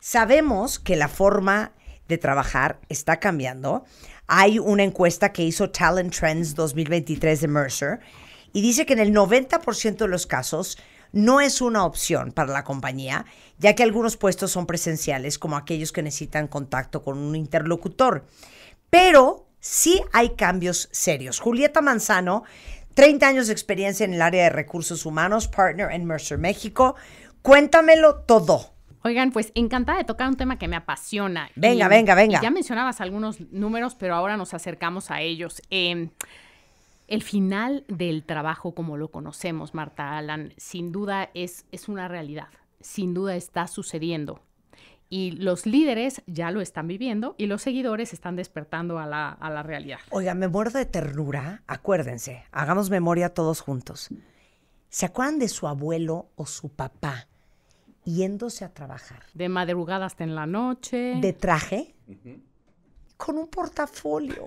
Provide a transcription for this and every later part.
Sabemos que la forma de trabajar está cambiando. Hay una encuesta que hizo Talent Trends 2023 de Mercer y dice que en el 90% de los casos no es una opción para la compañía, ya que algunos puestos son presenciales, como aquellos que necesitan contacto con un interlocutor. Pero sí hay cambios serios. Julieta Manzano, 30 años de experiencia en el área de recursos humanos, partner en Mercer México. Cuéntamelo todo. Oigan, pues encantada de tocar un tema que me apasiona. Venga, venga, venga. Ya mencionabas algunos números, pero ahora nos acercamos a ellos. Em, el final del trabajo como lo conocemos, Marta Alan, sin duda es, es una realidad, sin duda está sucediendo. Y los líderes ya lo están viviendo y los seguidores están despertando a la, a la realidad. Oiga, me muero de ternura, acuérdense, hagamos memoria todos juntos. ¿Se acuerdan de su abuelo o su papá? yéndose a trabajar. De madrugada hasta en la noche. De traje. Con un portafolio.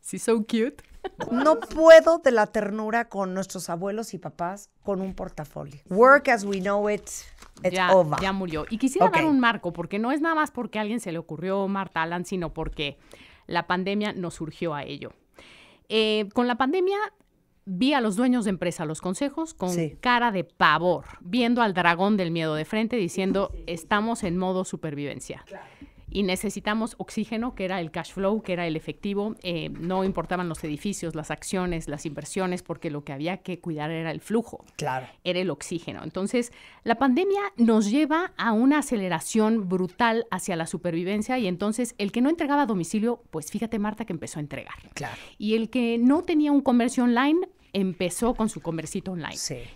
si so cute. No puedo de la ternura con nuestros abuelos y papás con un portafolio. Work as we know it. It's over. ya murió. Y quisiera dar un marco, porque no es nada más porque a alguien se le ocurrió Marta Alan, sino porque la pandemia nos surgió a ello. Eh, con la pandemia vi a los dueños de empresa, los consejos, con cara de pavor, viendo al dragón del miedo de frente, diciendo, estamos en modo supervivencia. Y necesitamos oxígeno, que era el cash flow, que era el efectivo. Eh, no importaban los edificios, las acciones, las inversiones, porque lo que había que cuidar era el flujo. Claro. Era el oxígeno. Entonces, la pandemia nos lleva a una aceleración brutal hacia la supervivencia. Y entonces, el que no entregaba a domicilio, pues fíjate, Marta, que empezó a entregar. Claro. Y el que no tenía un comercio online, empezó con su comercito online.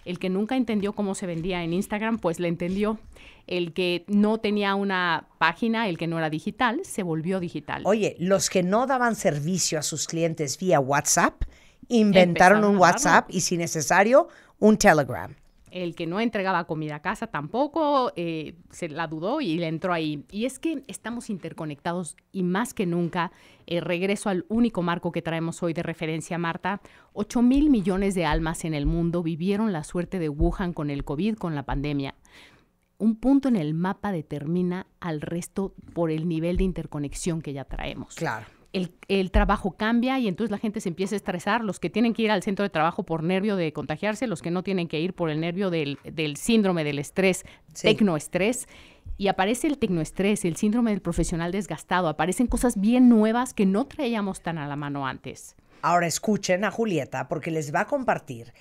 El que nunca entendió cómo se vendía en Instagram, pues le entendió. El que no tenía una página, el que no era digital, se volvió digital. Oye, los que no daban servicio a sus clientes vía WhatsApp, inventaron un WhatsApp y si necesario, un Telegram el que no entregaba comida a casa tampoco eh, se la dudó y le entró ahí. Y es que estamos interconectados y más que nunca, eh, regreso al único marco que traemos hoy de referencia, Marta, Ocho mil millones de almas en el mundo vivieron la suerte de Wuhan con el COVID, con la pandemia. Un punto en el mapa determina al resto por el nivel de interconexión que ya traemos. Claro el, trabajo cambia y entonces la gente se empieza a estresar, los que tienen que ir al centro de trabajo por nervio de contagiarse, los que no tienen que ir por el nervio del, síndrome del estrés, tecnoestrés. Y aparece el tecnoestrés, el síndrome del profesional desgastado, aparecen cosas bien nuevas que no traíamos tan a la mano antes. Ahora escuchen a Julieta porque les va a compartir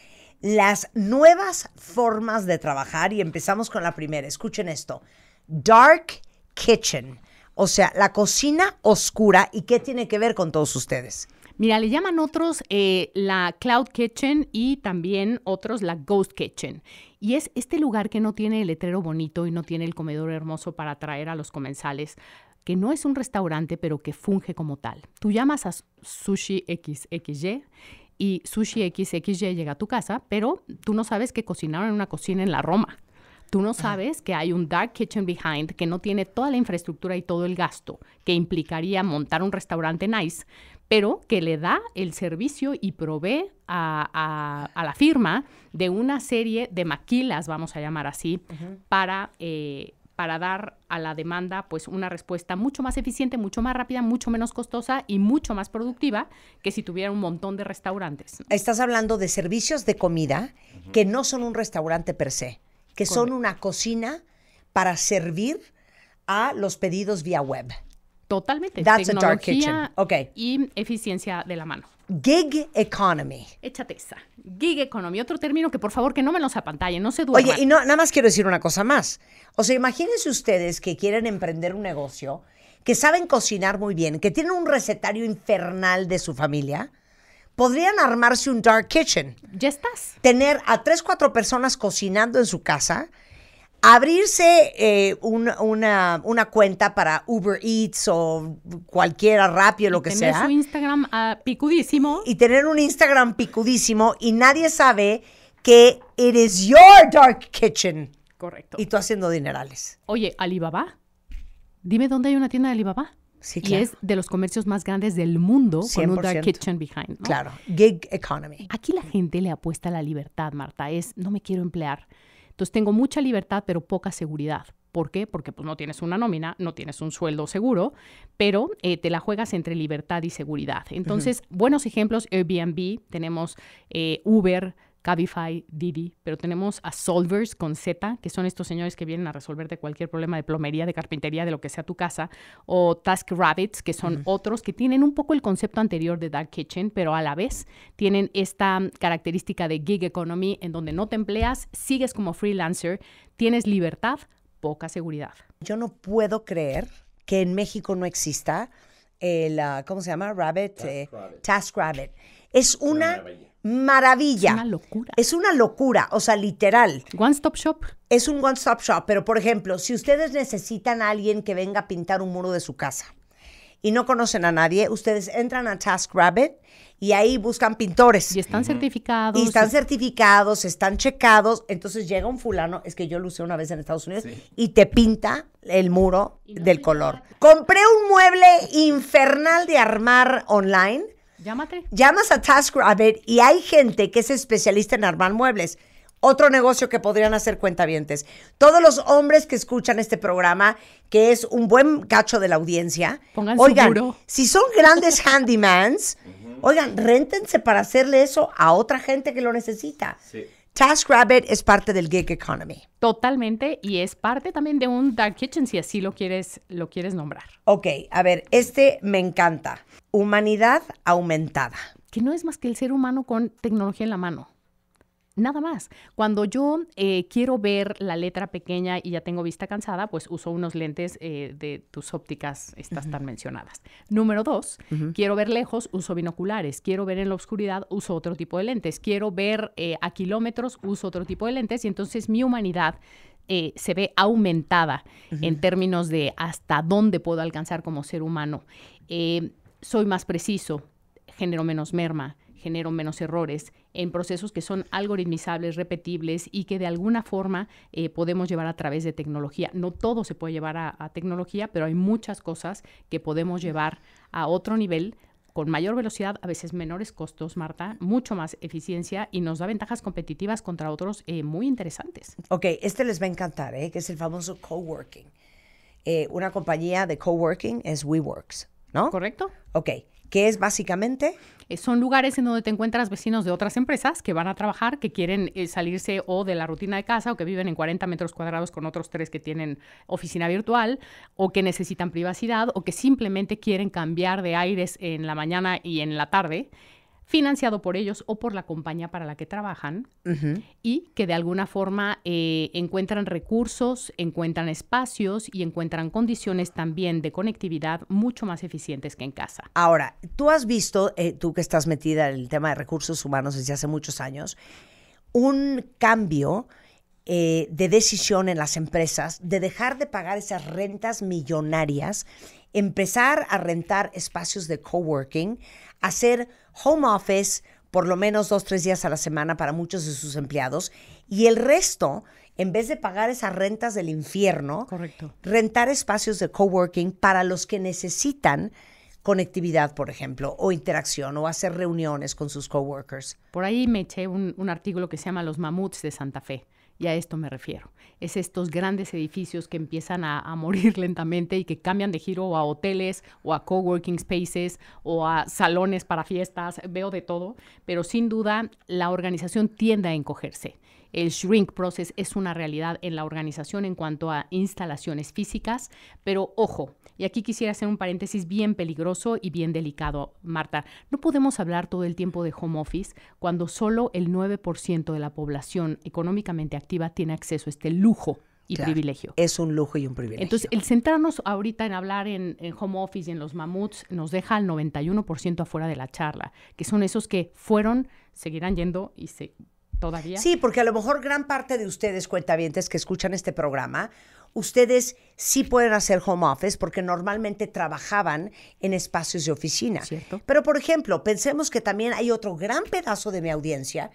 las nuevas formas de trabajar y empezamos con la primera. Escuchen esto. Dark Kitchen o sea, la cocina oscura y qué tiene que ver con todos ustedes. Mira, le llaman otros eh, la Cloud Kitchen y también otros la Ghost Kitchen. Y es este lugar que no tiene el letrero bonito y no tiene el comedor hermoso para atraer a los comensales, que no es un restaurante, pero que funge como tal. Tú llamas a Sushi XXY y Sushi XXY llega a tu casa, pero tú no sabes que cocinaron en una cocina en la Roma. Tú no sabes que hay un dark kitchen behind que no tiene toda la infraestructura y todo el gasto que implicaría montar un restaurante nice, pero que le da el servicio y provee a, la firma de una serie de maquilas, vamos a llamar así, eh, para... dar a la demanda pues una respuesta mucho más eficiente, mucho más rápida, mucho menos costosa y mucho más productiva que si tuviera un montón de restaurantes. Estás hablando de servicios de comida que no son un restaurante per se que son una cocina para servir a los pedidos vía web. Totalmente. That's a dark kitchen. Okay. Y eficiencia de la mano. Gig economy. Échate esa. Gig economy. Otro término que por favor que no me los apantallen, no se duerman. Oye, y nada más quiero decir una cosa más. O sea, imagínense ustedes que quieren emprender un negocio, que saben cocinar muy bien, que tienen un recetario infernal de su familia podrían armarse un dark kitchen. Ya estás. Tener a tres, cuatro personas cocinando en su casa, abrirse eh, una, cuenta para Uber Eats o cualquiera, rápido lo que sea. Tener su Instagram ah, picudísimo. Y tener un Instagram picudísimo y nadie sabe que it is your dark kitchen. Correcto. Y tú haciendo dinerales. Oye, Alibaba. Dime dónde hay una tienda de Alibaba. Y es de los comercios más grandes del mundo con un dark kitchen behind. Claro, gig economy. Aquí la gente le apuesta a la libertad, Marta. Es, no me quiero emplear. Entonces tengo mucha libertad, pero poca seguridad. ¿Por qué? Porque pues, no tienes una nómina, no tienes un sueldo seguro, pero eh, te la juegas entre libertad y seguridad. Entonces, buenos ejemplos, Airbnb, tenemos eh, Uber, Cabify, Didi, pero tenemos a Solvers con Z, que son estos señores que vienen a resolverte cualquier problema de plomería, de carpintería, de lo que sea tu casa, o Task Rabbits, que son otros que tienen un poco el concepto anterior de Dark Kitchen, pero a la vez tienen esta característica de gig economy en donde no te empleas, sigues como freelancer, tienes libertad, poca seguridad. Yo no puedo creer que en México no exista la ah, ¿cómo se llama? Rabbit, Task, eh, Rabbit. Es una maravilla. Es una locura. Es una locura, o sea, literal. One Stop Shop. Es un One Stop Shop, pero por ejemplo, si ustedes necesitan a alguien que venga a pintar un muro de su casa y no conocen a nadie, ustedes entran a TaskRabbit y ahí buscan pintores. Y están certificados. Y están certificados, están checados. Entonces llega un fulano, es que yo lo usé una vez en Estados Unidos, y te pinta el muro del color. Compré un mueble infernal de armar online Llámate. Llamas a TaskRabbit a ver, y hay gente que es especialista en armar muebles. Otro negocio que podrían hacer cuentavientes. Todos los hombres que escuchan este programa, que es un buen cacho de la audiencia, Pongan oigan, si son grandes handymans, oigan, réntense para hacerle eso a otra gente que lo necesita. Sí. TaskRabbit es parte del gig economy. Totalmente, y es parte también de un dark kitchen, si así lo quieres, lo quieres nombrar. Ok, a ver, este me encanta. Humanidad aumentada. Que no es más que el ser humano con tecnología en la mano. Nada más. Cuando yo eh, quiero ver la letra pequeña y ya tengo vista cansada, pues uso unos lentes eh, de tus ópticas, estas tan mencionadas. Número dos, quiero ver lejos, uso binoculares. Quiero ver en la oscuridad, uso otro tipo de lentes. Quiero ver eh, a kilómetros, uso otro tipo de lentes. Y entonces mi humanidad se ve aumentada en términos de hasta dónde puedo alcanzar como ser humano. soy más preciso, genero menos merma, genero menos errores, en procesos que son algoritmizables, repetibles y que de alguna forma eh, podemos llevar a través de tecnología. No todo se puede llevar a, tecnología, pero hay muchas cosas que podemos llevar a otro nivel con mayor velocidad, a veces menores costos, Marta, mucho más eficiencia y nos da ventajas competitivas contra otros eh, muy interesantes. Ok, este les va a encantar, ¿eh? que es el famoso coworking. Eh, una compañía de coworking es WeWorks, ¿no? Correcto. Ok, que es básicamente... Eh, son lugares en donde te encuentras vecinos de otras empresas que van a trabajar, que quieren eh, salirse o de la rutina de casa o que viven en 40 metros cuadrados con otros tres que tienen oficina virtual o que necesitan privacidad o que simplemente quieren cambiar de aires en la mañana y en la tarde financiado por ellos o por la compañía para la que trabajan y que de alguna forma eh, encuentran recursos, encuentran espacios y encuentran condiciones también de conectividad mucho más eficientes que en casa. Ahora, tú has visto, eh, tú que estás metida en el tema de recursos humanos desde hace muchos años, un cambio eh, de decisión en las empresas de dejar de pagar esas rentas millonarias, empezar a rentar espacios de coworking, hacer home office por lo menos dos, tres días a la semana para muchos de sus empleados y el resto, en vez de pagar esas rentas del infierno, rentar espacios de coworking para los que necesitan conectividad, por ejemplo, o interacción, o hacer reuniones con sus coworkers. Por ahí me eché un, un artículo que se llama Los mamuts de Santa Fe. Y a esto me refiero. Es estos grandes edificios que empiezan a, morir lentamente y que cambian de giro a hoteles o a coworking spaces o a salones para fiestas. Veo de todo, pero sin duda la organización tiende a encogerse. El shrink process es una realidad en la organización en cuanto a instalaciones físicas, pero ojo, y aquí quisiera hacer un paréntesis bien peligroso y bien delicado, Marta. No podemos hablar todo el tiempo de home office cuando solo el 9% de la población económicamente activa tiene acceso a este lujo y privilegio. Es un lujo y un privilegio. Entonces, el centrarnos ahorita en hablar en, en home office y en los mamuts nos deja al 91% afuera de la charla, que son esos que fueron, seguirán yendo y se Sí, porque a lo mejor gran parte de ustedes, cuentavientes que escuchan este programa, ustedes sí pueden hacer home office porque normalmente trabajaban en espacios de oficina. Pero, por ejemplo, pensemos que también hay otro gran pedazo de mi audiencia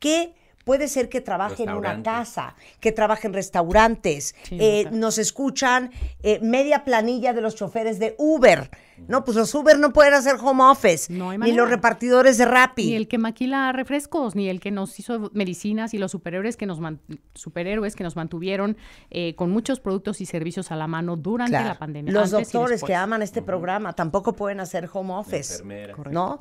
que Puede ser que trabaje en una casa, que trabaje en restaurantes. Eh, nos escuchan eh, media planilla de los choferes de Uber. No, pues los Uber no pueden hacer home office, no ni los repartidores de Rappi. Ni el que maquila refrescos, ni el que nos hizo medicinas y los superhéroes que nos, que nos mantuvieron eh, con muchos productos y servicios a la mano durante la pandemia. Los doctores que aman este programa tampoco pueden hacer home office, ¿no?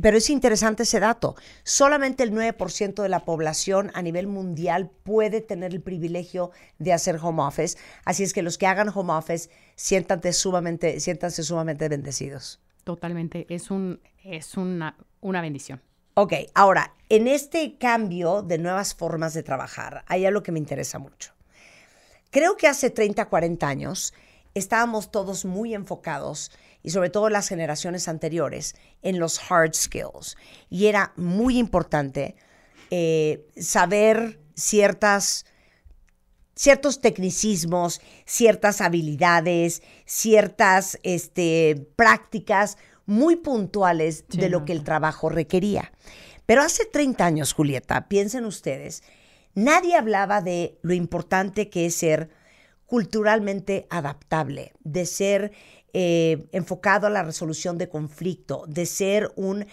Pero es interesante ese dato. Solamente el 9% de la población a nivel mundial puede tener el privilegio de hacer home office. Así es que los que hagan home office, sumamente, siéntanse sumamente bendecidos. Totalmente. Es, un, es una, una bendición. Ok, ahora, en este cambio de nuevas formas de trabajar, hay algo que me interesa mucho. Creo que hace 30, 40 años estábamos todos muy enfocados y sobre todo las generaciones anteriores en los hard skills. Y era muy importante eh, saber ciertas, ciertos tecnicismos, ciertas habilidades, ciertas este, prácticas muy puntuales de lo que el trabajo requería. Pero hace 30 años, Julieta, piensen ustedes, nadie hablaba de lo importante que es ser culturalmente adaptable, de ser eh, enfocado a la resolución de conflicto, de ser un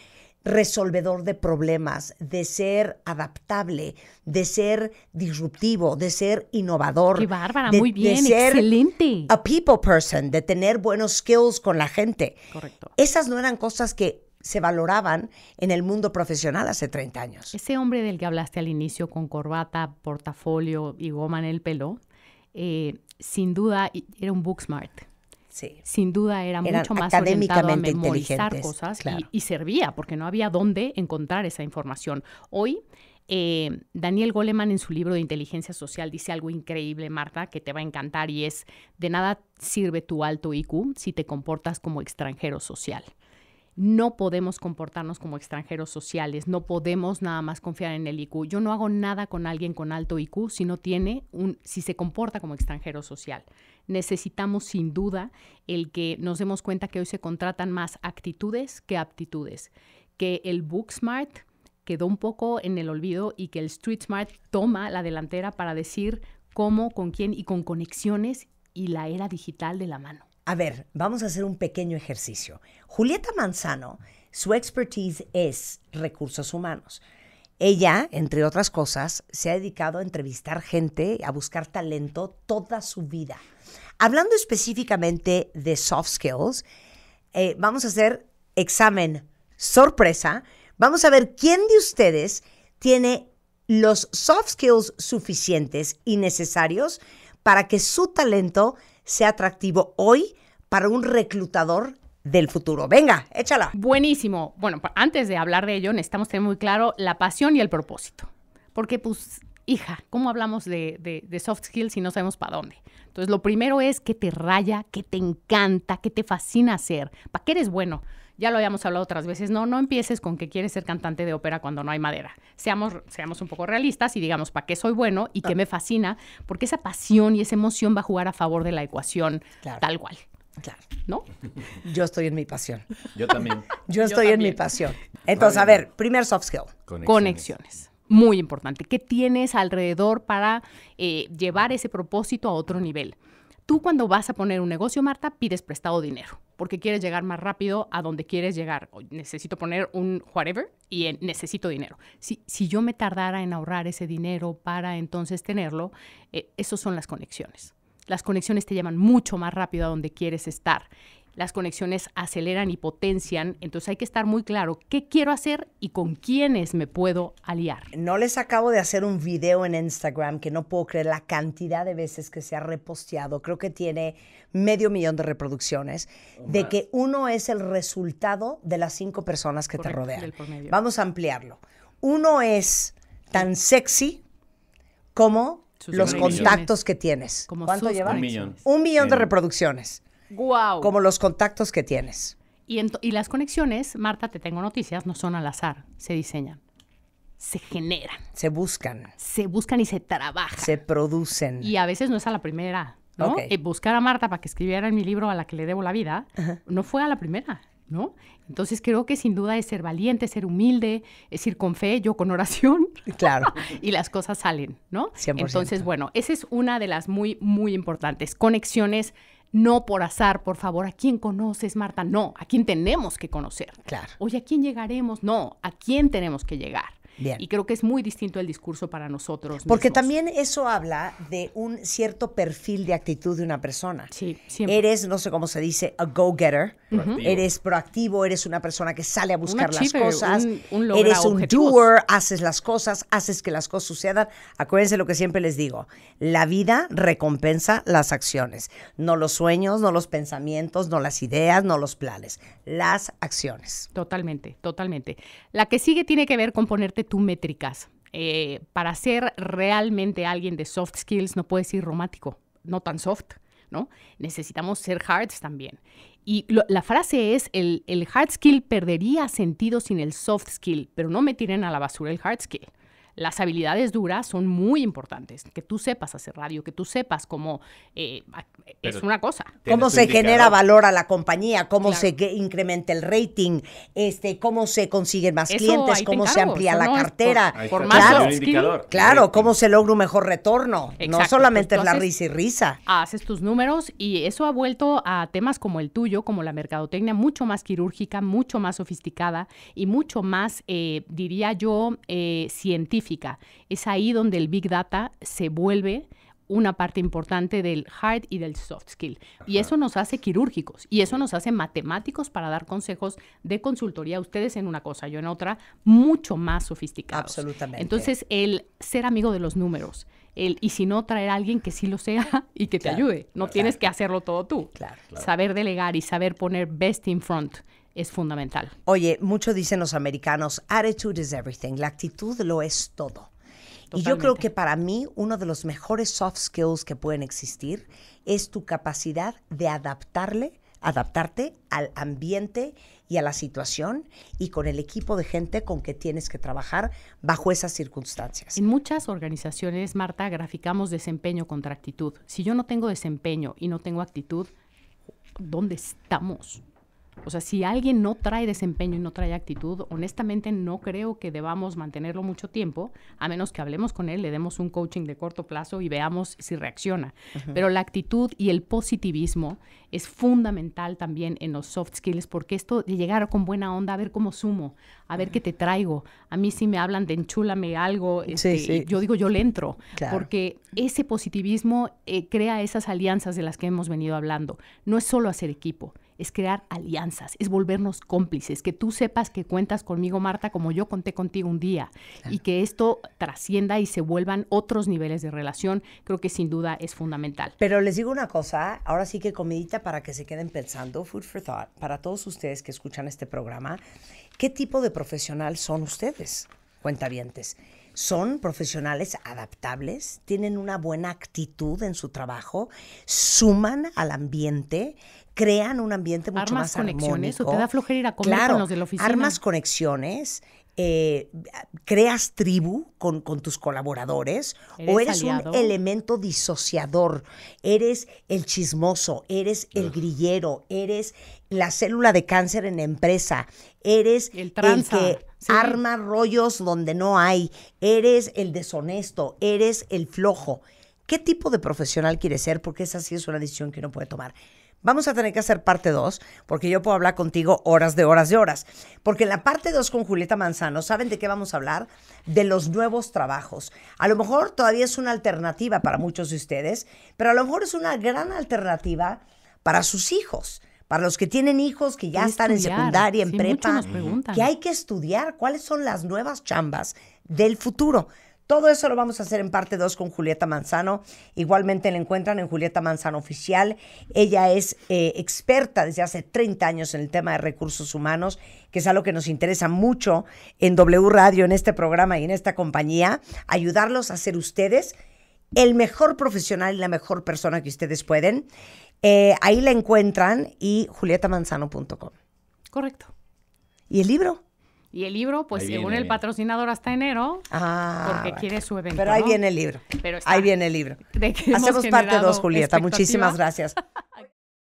resolvedor de problemas, de ser adaptable, de ser disruptivo, de ser innovador. Qué bárbara, muy bien, excelente. A people person, de tener buenos skills con la gente. Correcto. Esas no eran cosas que se valoraban en el mundo profesional hace 30 años. Ese hombre del que hablaste al inicio con corbata, portafolio y goma en el pelo, eh, sin duda era un book smart sin duda era mucho más orientado a memorizar cosas y, servía, porque no había dónde encontrar esa información. Hoy, eh, Daniel Goleman en su libro de inteligencia social dice algo increíble, Marta, que te va a encantar y es, de nada sirve tu alto IQ si te comportas como extranjero social no podemos comportarnos como extranjeros sociales, no podemos nada más confiar en el IQ. Yo no hago nada con alguien con alto IQ si no tiene un, si se comporta como extranjero social necesitamos sin duda el que nos demos cuenta que hoy se contratan más actitudes que aptitudes, que el book smart quedó un poco en el olvido y que el street smart toma la delantera para decir cómo, con quién y con conexiones y la era digital de la mano. A ver, vamos a hacer un pequeño ejercicio. Julieta Manzano, su expertise es recursos humanos. Ella, entre otras cosas, se ha dedicado a entrevistar gente, a buscar talento toda su vida. Hablando específicamente de soft skills, eh, vamos a hacer examen sorpresa. Vamos a ver quién de ustedes tiene los soft skills suficientes y necesarios para que su talento sea atractivo hoy para un reclutador del futuro. Venga, échala. Buenísimo. Bueno, antes de hablar de ello, necesitamos tener muy claro la pasión y el propósito. Porque, pues, hija, ¿cómo hablamos de, soft skills si no sabemos para dónde? Entonces, lo primero es que te raya, que te encanta, que te fascina hacer, para qué eres bueno. Ya lo habíamos hablado otras veces, no, no empieces con que quieres ser cantante de ópera cuando no hay madera. Seamos, seamos un poco realistas y digamos, ¿para qué soy bueno y qué me fascina? Porque esa pasión y esa emoción va a jugar a favor de la ecuación tal cual. Claro. ¿No? Yo estoy en mi pasión. Yo también. Yo estoy en mi pasión. Entonces, a ver, primer soft skill. Conexiones. Muy importante. ¿Qué tienes alrededor para eh, llevar ese propósito a otro nivel? Tú cuando vas a poner un negocio, Marta, pides prestado dinero porque quieres llegar más rápido a donde quieres llegar. Necesito poner un whatever y eh, necesito dinero. Si, yo me tardara en ahorrar ese dinero para entonces tenerlo, eh, esas son las conexiones. Las conexiones te llevan mucho más rápido a donde quieres estar. Las conexiones aceleran y potencian, entonces hay que estar muy claro qué quiero hacer y con quiénes me puedo aliar. No les acabo de hacer un video en Instagram que no puedo creer la cantidad de veces que se ha reposteado, creo que tiene medio millón de reproducciones, oh, de que uno es el resultado de las cinco personas que te rodean. Vamos a ampliarlo. Uno es tan sexy como los contactos que tienes. ¿Cuánto llevan? Un millón. Un millón de reproducciones. Wow. Como los contactos que tienes. Y, las conexiones, Marta, te tengo noticias, no son al azar, se diseñan se generan. Se buscan. Se buscan y se trabajan. Se producen. Y a veces no es a la primera. ¿no? Eh, buscar a Marta para que escribiera en mi libro a la que le debo la vida, no fue a la primera. ¿no? Entonces creo que sin duda es ser valiente, ser humilde, es ir con fe, yo con oración. Claro. y las cosas salen, ¿no? Entonces, bueno, esa es una de las muy, muy importantes. Conexiones no por azar, por favor, ¿a quién conoces, Marta? No, ¿a quién tenemos que conocer? Claro. Oye, ¿a quién llegaremos? No, ¿a quién tenemos que llegar? Y creo que es muy distinto el discurso para nosotros. Porque también eso habla de un cierto perfil de actitud de una persona. Sí, Eres, no sé cómo se dice, a go-getter eres proactivo, eres una persona que sale a buscar las cosas, eres un doer, haces las cosas, haces que las cosas sucedan. Acuérdense lo que siempre les digo, la vida recompensa las acciones, no los sueños, no los pensamientos, no las ideas, no los planes, las acciones. Totalmente, totalmente. La que sigue tiene que ver con ponerte tus métricas. Eh, para ser realmente alguien de soft skills no puedes ir romántico, no tan soft, ¿no? Necesitamos ser hard también. Y la frase es, el, el hard skill perdería sentido sin el soft skill, pero no me tiren a la basura el hard skill las habilidades duras son muy importantes. Que tú sepas hacer radio, que tú sepas cómo eh, es una cosa. Cómo se genera valor a la compañía, cómo se incrementa el rating, este, cómo se consiguen más clientes, cómo se amplía la cartera. claro, cómo se logra un mejor retorno. No pues solamente es la risa y risa. Haces tus números y eso ha vuelto a temas como el tuyo, como la mercadotecnia, mucho más quirúrgica, mucho más sofisticada y mucho más, eh, diría yo, eh, científica es ahí donde el Big Data se vuelve una parte importante del hard y del soft skill. Y eso nos hace quirúrgicos y eso nos hace matemáticos para dar consejos de consultoría a ustedes en una cosa, yo en otra, mucho más sofisticados. Absolutamente. Entonces, el ser amigo de los números, el y si no, traer a alguien que sí lo sea y que te ayude. No tienes que hacerlo todo tú. Claro, saber delegar y saber poner best in front es fundamental. Oye, mucho dicen los americanos, attitude is everything, la actitud lo es todo. Y yo creo que para mí uno de los mejores soft skills que pueden existir es tu capacidad de adaptarle, adaptarte al ambiente y a la situación y con el equipo de gente con que tienes que trabajar bajo esas circunstancias. En muchas organizaciones, Marta, graficamos desempeño contra actitud. Si yo no tengo desempeño y no tengo actitud, ¿dónde estamos? O sea, si alguien no trae desempeño y no trae actitud, honestamente no creo que debamos mantenerlo mucho tiempo, a menos que hablemos con él, le demos un coaching de corto plazo y veamos si reacciona. Pero la actitud y el positivismo es fundamental también en los soft skills, porque esto de llegar con buena onda, a ver cómo sumo, a ver qué te traigo. A mí si me hablan de enchúlame algo, este, yo digo yo le entro, porque ese positivismo eh, crea esas alianzas de las que hemos venido hablando. No es solo hacer equipo, es crear alianzas, es volvernos cómplices, que tú sepas que cuentas conmigo, Marta, como yo conté contigo un día, y que esto trascienda y se vuelvan otros niveles de relación, creo que sin duda es fundamental. Pero les digo una cosa, ahora sí que comidita para que se queden pensando, food for thought, para todos ustedes que escuchan este programa, ¿qué tipo de profesional son ustedes, cuentavientes? son profesionales adaptables, tienen una buena actitud en su trabajo, suman al ambiente, crean un ambiente mucho armas más conexiones, O te da flojera ir a con los de la oficina. Armas conexiones, eh, creas tribu con, tus colaboradores o eres un elemento disociador, eres el chismoso, eres el grillero, eres la célula de cáncer en la empresa, eres el, que arma rollos donde no hay, eres el deshonesto, eres el flojo. ¿Qué tipo de profesional quieres ser? Porque esa sí es una decisión que uno puede tomar. Vamos a tener que hacer parte 2, porque yo puedo hablar contigo horas de horas de horas. Porque en la parte 2 con Julieta Manzano, ¿saben de qué vamos a hablar? De los nuevos trabajos. A lo mejor todavía es una alternativa para muchos de ustedes, pero a lo mejor es una gran alternativa para sus hijos para los que tienen hijos que ya están en secundaria, en prepa, que hay que estudiar cuáles son las nuevas chambas del futuro. Todo eso lo vamos a hacer en parte 2 con Julieta Manzano. Igualmente la encuentran en Julieta Manzano Oficial. Ella es eh, experta desde hace 30 años en el tema de recursos humanos, que es algo que nos interesa mucho en W Radio, en este programa y en esta compañía, ayudarlos a ser ustedes el mejor profesional y la mejor persona que ustedes pueden. Eh, ahí la encuentran y julietamanzano.com. Correcto. ¿Y el libro? Y el libro, pues según el patrocinador hasta enero, ah, porque quiere su evento. Pero ahí viene el libro. ahí viene el libro. Hacemos parte dos, Julieta. Muchísimas gracias.